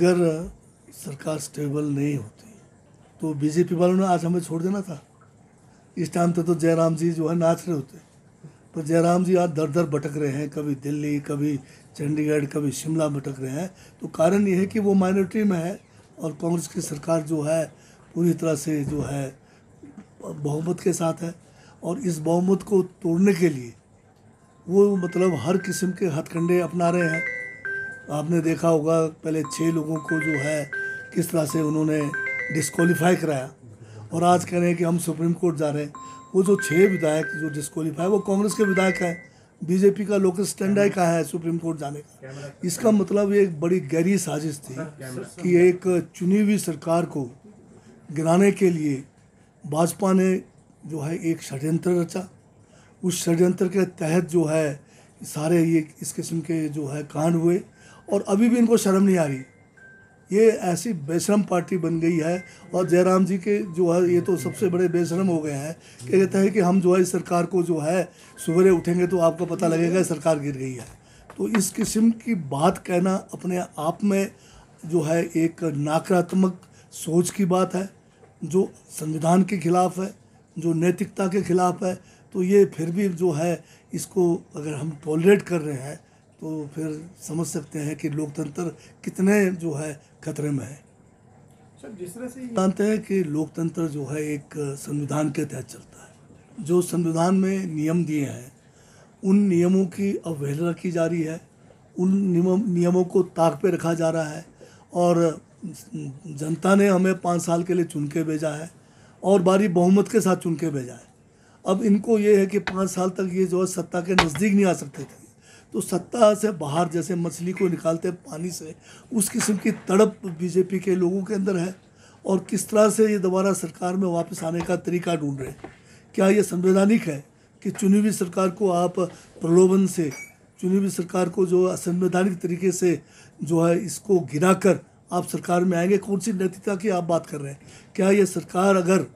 अगर सरकार स्टेबल नहीं होती तो बीजेपी वालों ने आज हमें छोड़ देना था इस टाइम तो, तो जयराम जी जो है नाच रहे होते पर जयराम जी आज दर दर भटक रहे हैं कभी दिल्ली कभी चंडीगढ़ कभी शिमला भटक रहे हैं तो कारण ये है कि वो माइनॉरिटी में है और कांग्रेस की सरकार जो है पूरी तरह से जो है बहुमत के साथ है और इस बहुमत को तोड़ने के लिए वो मतलब हर किस्म के हथकंडे अपना रहे हैं आपने देखा होगा पहले छः लोगों को जो है किस तरह से उन्होंने डिस्कवालीफाई कराया और आज कह रहे हैं कि हम सुप्रीम कोर्ट जा रहे हैं वो जो छः विधायक जो डिस्कवालीफाई वो कांग्रेस के विधायक हैं बीजेपी का लोकल स्टैंड आई का है सुप्रीम कोर्ट जाने का इसका मतलब ये एक बड़ी गहरी साजिश थी कि एक चुनी हुई सरकार को गिराने के लिए भाजपा ने जो है एक षड्यंत्र रचा उस षड्यंत्र के तहत जो है सारे ये इस किस्म के जो है कांड हुए और अभी भी इनको शर्म नहीं आ रही ये ऐसी बेशरम पार्टी बन गई है और जयराम जी के जो है ये तो सबसे बड़े बेशरम हो गए हैं कि कहता है कि हम जो है इस सरकार को जो है सवेरे उठेंगे तो आपको पता लगेगा सरकार गिर गई है तो इस किस्म की बात कहना अपने आप में जो है एक नकारात्मक सोच की बात है जो संविधान के खिलाफ है जो नैतिकता के खिलाफ है तो ये फिर भी जो है इसको अगर हम टॉलरेट कर रहे हैं तो फिर समझ सकते हैं कि लोकतंत्र कितने जो है खतरे में है जिस तरह से जानते हैं कि लोकतंत्र जो है एक संविधान के तहत चलता है जो संविधान में नियम दिए हैं उन नियमों की अवहेलना की जा रही है उन नियम नियमों को ताक पे रखा जा रहा है और जनता ने हमें पाँच साल के लिए चुन के भेजा है और बारी बहुमत के साथ चुन के भेजा है अब इनको ये है कि पाँच साल तक ये जो है सत्ता के नज़दीक नहीं आ सकते थे तो सत्ता से बाहर जैसे मछली को निकालते हैं पानी से उस किस्म की तड़प बीजेपी के लोगों के अंदर है और किस तरह से ये दोबारा सरकार में वापस आने का तरीका ढूंढ रहे हैं क्या ये संवैधानिक है कि चुनी हुई सरकार को आप प्रलोभन से चुनी हुई सरकार को जो असंवैधानिक तरीके से जो है इसको गिरा कर आप सरकार में आएंगे कौन सी नैतिकता की आप बात कर रहे हैं क्या ये सरकार अगर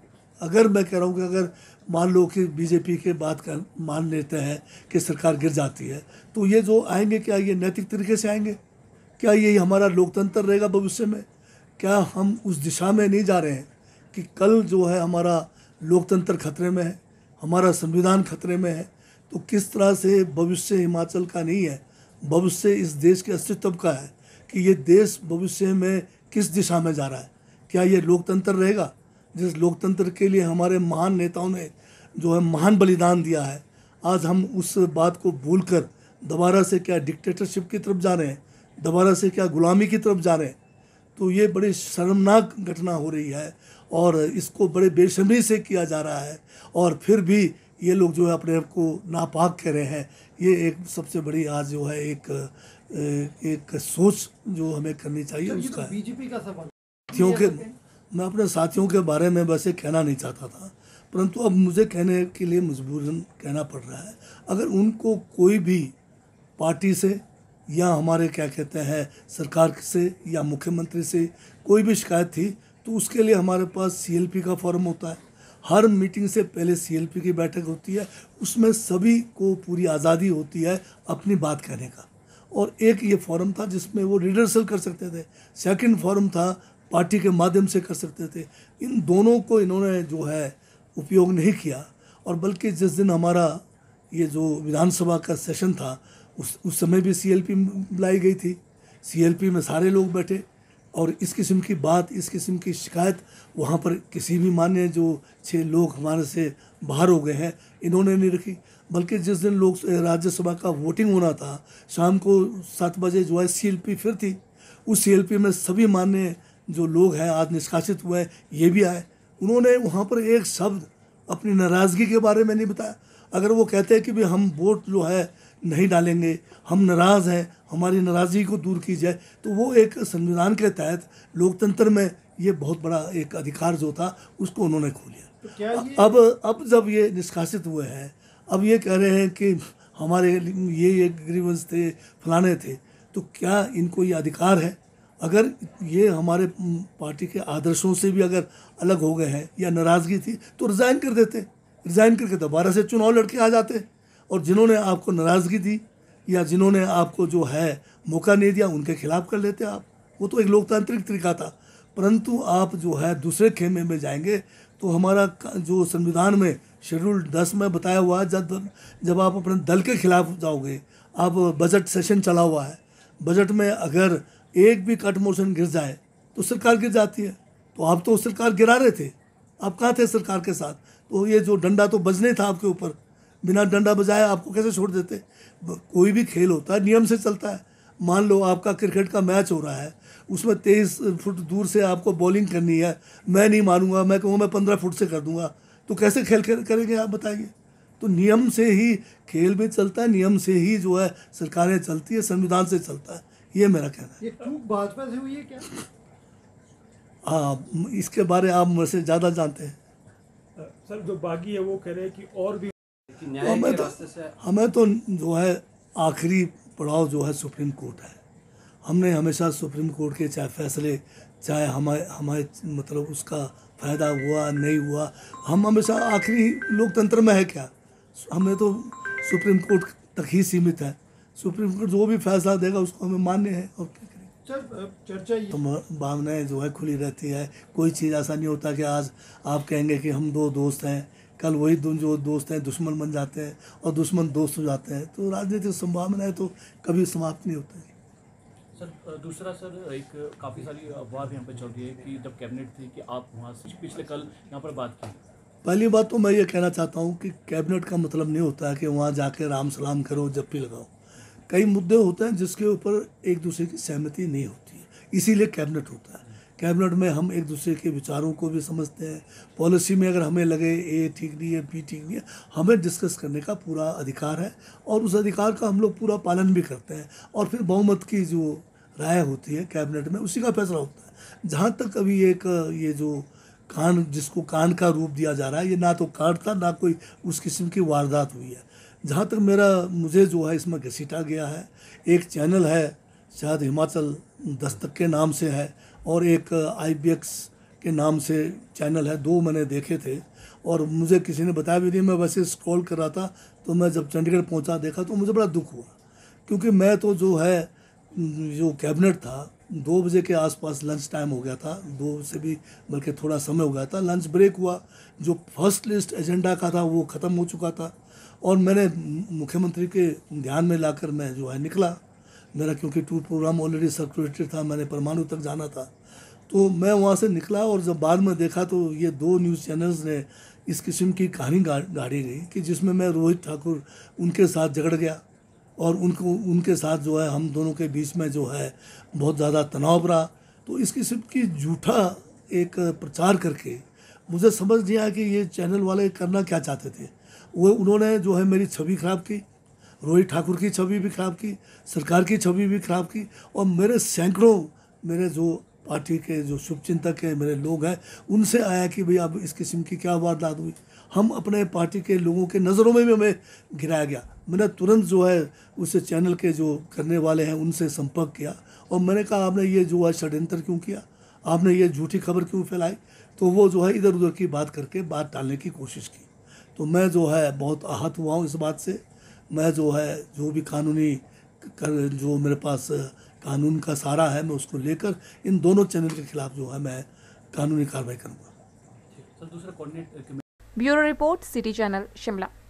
अगर मैं कह रहा हूँ कि अगर मान लो कि बीजेपी के बात कर मान लेते हैं कि सरकार गिर जाती है तो ये जो आएंगे क्या ये नैतिक तरीके से आएंगे क्या ये हमारा लोकतंत्र रहेगा भविष्य में क्या हम उस दिशा में नहीं जा रहे हैं कि कल जो है हमारा लोकतंत्र खतरे में है हमारा संविधान खतरे में है तो किस तरह से भविष्य हिमाचल का नहीं है भविष्य इस देश के अस्तित्व का है कि ये देश भविष्य में किस दिशा में जा रहा है क्या ये लोकतंत्र रहेगा जिस लोकतंत्र के लिए हमारे महान नेताओं ने जो है महान बलिदान दिया है आज हम उस बात को भूल कर दोबारा से क्या डिक्टेटरशिप की तरफ जा रहे हैं दोबारा से क्या गुलामी की तरफ जा रहे हैं तो ये बड़ी शर्मनाक घटना हो रही है और इसको बड़े बेशर्मी से किया जा रहा है और फिर भी ये लोग जो है अपने आप को नापाक कह रहे हैं ये एक सबसे बड़ी आज जो है एक एक सोच जो हमें करनी चाहिए तो तो उसका बीजेपी का सवाल क्योंकि मैं अपने साथियों के बारे में वैसे कहना नहीं चाहता था परंतु अब मुझे कहने के लिए मजबूरन कहना पड़ रहा है अगर उनको कोई भी पार्टी से या हमारे क्या कहते हैं सरकार से या मुख्यमंत्री से कोई भी शिकायत थी तो उसके लिए हमारे पास सी का फॉर्म होता है हर मीटिंग से पहले सी की बैठक होती है उसमें सभी को पूरी आज़ादी होती है अपनी बात कहने का और एक ये फॉरम था जिसमें वो रिडर्सल कर सकते थे सेकंड फॉरम था पार्टी के माध्यम से कर सकते थे इन दोनों को इन्होंने जो है उपयोग नहीं किया और बल्कि जिस दिन हमारा ये जो विधानसभा का सेशन था उस उस समय भी सीएलपी लाई गई थी सीएलपी में सारे लोग बैठे और इस किस्म की बात इस किस्म की शिकायत वहाँ पर किसी भी मान्य जो छः लोग हमारे से बाहर हो गए हैं इन्होंने नहीं रखी बल्कि जिस दिन लोग राज्यसभा का वोटिंग होना था शाम को सात बजे जो है सी फिर थी उस सी में सभी मान्य जो लोग हैं आज निष्कासित हुए ये भी आए उन्होंने वहाँ पर एक शब्द अपनी नाराज़गी के बारे में नहीं बताया अगर वो कहते हैं कि भाई हम वोट जो है नहीं डालेंगे हम नाराज़ हैं हमारी नाराज़गी को दूर की जाए तो वो एक संविधान के तहत लोकतंत्र में ये बहुत बड़ा एक अधिकार जो था उसको उन्होंने खो लिया तो अब अब जब ये निष्कासित हुए हैं अब ये कह रहे हैं कि हमारे ये ये ग्रीवंस थे फलाने थे तो क्या इनको ये अधिकार है अगर ये हमारे पार्टी के आदर्शों से भी अगर अलग हो गए हैं या नाराज़गी थी तो रिज़ाइन कर देते रिज़ाइन करके दोबारा से चुनाव लड़के आ जाते और जिन्होंने आपको नाराज़गी दी या जिन्होंने आपको जो है मौका नहीं दिया उनके खिलाफ कर लेते आप वो तो एक लोकतांत्रिक तरीका था परंतु आप जो है दूसरे खेमे में जाएंगे तो हमारा जो संविधान में शेड्यूल दस में बताया हुआ है जब जब आप अपने दल के खिलाफ जाओगे आप बजट सेशन चला हुआ है बजट में अगर एक भी कट मोशन गिर जाए तो सरकार गिर जाती है तो आप तो सरकार गिरा रहे थे आप कहाँ थे सरकार के साथ तो ये जो डंडा तो बजने था आपके ऊपर बिना डंडा बजाए आपको कैसे छोड़ देते कोई भी खेल होता है नियम से चलता है मान लो आपका क्रिकेट का मैच हो रहा है उसमें तेईस फुट दूर से आपको बॉलिंग करनी है मैं नहीं मानूंगा मैं कहूँगा मैं पंद्रह फुट से कर दूंगा तो कैसे खेल करेंगे आप बताइए तो नियम से ही खेल भी चलता है नियम से ही जो है सरकारें चलती है संविधान से चलता है ये मेरा कहना है भाजपा से हुई है क्या हाँ इसके बारे आप मुझसे ज़्यादा जानते हैं सर जो बागी है वो कह रहे हैं कि और भी तो हमें तो हमें तो जो है आखिरी पड़ाव जो है सुप्रीम कोर्ट है हमने हमेशा सुप्रीम कोर्ट के चाहे फैसले चाहे हमारे हमारे मतलब उसका फ़ायदा हुआ नहीं हुआ हम हमेशा आखिरी लोकतंत्र में है क्या हमें तो सुप्रीम कोर्ट तक ही सीमित है सुप्रीम कोर्ट जो भी फैसला देगा उसको हमें मान्य है और क्या करें चर्चा तो भावनाएँ जो है खुली रहती है कोई चीज़ ऐसा नहीं होता कि आज आप कहेंगे कि हम दो दोस्त हैं कल वही जो दोस्त हैं दुश्मन बन जाते हैं और दुश्मन दोस्त हो जाते हैं तो राजनीतिक संभावनाएं तो कभी समाप्त नहीं होती सर दूसरा सर एक काफ़ी सारी अफवाह यहाँ पर चल रही है कि जब कैबिनेट थी कि आप वहाँ से पिछले कल यहाँ पर बात की पहली बात तो मैं ये कहना चाहता हूँ कि कैबिनेट का मतलब नहीं होता है कि वहाँ जाके राम सलाम करो जब भी लगाओ कई मुद्दे होते हैं जिसके ऊपर एक दूसरे की सहमति नहीं होती है इसीलिए कैबिनेट होता है कैबिनेट में हम एक दूसरे के विचारों को भी समझते हैं पॉलिसी में अगर हमें लगे ए ठीक नहीं है बी ठीक नहीं है हमें डिस्कस करने का पूरा अधिकार है और उस अधिकार का हम लोग पूरा पालन भी करते हैं और फिर बहुमत की जो राय होती है कैबिनेट में उसी का फैसला होता है जहाँ तक अभी एक ये जो कान जिसको कान का रूप दिया जा रहा है ये ना तो काट था ना कोई उस किस्म की वारदात हुई है जहाँ तक मेरा मुझे जो है इसमें घसीटा गया है एक चैनल है शायद हिमाचल दस्तक के नाम से है और एक आई के नाम से चैनल है दो मैंने देखे थे और मुझे किसी ने बताया भी नहीं मैं वैसे स्क्रॉल कर रहा था तो मैं जब चंडीगढ़ पहुंचा देखा तो मुझे बड़ा दुख हुआ क्योंकि मैं तो जो है जो कैबिनेट था दो बजे के आसपास लंच टाइम हो गया था दो से भी बल्कि थोड़ा समय हो गया था लंच ब्रेक हुआ जो फर्स्ट लिस्ट एजेंडा का था वो ख़त्म हो चुका था और मैंने मुख्यमंत्री के ध्यान में लाकर मैं जो है निकला मेरा क्योंकि टूर प्रोग्राम ऑलरेडी सर्कुलेटेड था मैंने परमाणु तक जाना था तो मैं वहाँ से निकला और जब बाद में देखा तो ये दो न्यूज़ चैनल्स ने इस किस्म की कहानी गाड़ी गई कि जिसमें मैं रोहित ठाकुर उनके साथ झगड़ गया और उनको उनके साथ जो है हम दोनों के बीच में जो है बहुत ज़्यादा तनाव रहा तो इस किस्म की झूठा एक प्रचार करके मुझे समझ नहीं आया कि ये चैनल वाले करना क्या चाहते थे वो उन्होंने जो है मेरी छवि खराब की रोहित ठाकुर की छवि भी खराब की सरकार की छवि भी खराब की और मेरे सैकड़ों मेरे जो पार्टी के जो शुभचिंतक हैं मेरे लोग हैं उनसे आया कि भाई अब इस किस्म की क्या वारदात हुई हम अपने पार्टी के लोगों के नज़रों में भी हमें गिराया गया मैंने तुरंत जो है उस चैनल के जो करने वाले हैं उनसे संपर्क किया और मैंने कहा आपने ये जो है षड्यंत्र क्यों किया आपने ये झूठी खबर क्यों फैलाई तो वो जो है इधर उधर की बात करके बात डालने की कोशिश की तो मैं जो है बहुत आहत हुआ हूँ इस बात से मैं जो है जो भी कानूनी कर जो मेरे पास कानून का सहारा है मैं उसको लेकर इन दोनों चैनल के खिलाफ जो है मैं कानूनी कार्रवाई करूँगा uh, bureau report city channel Shimla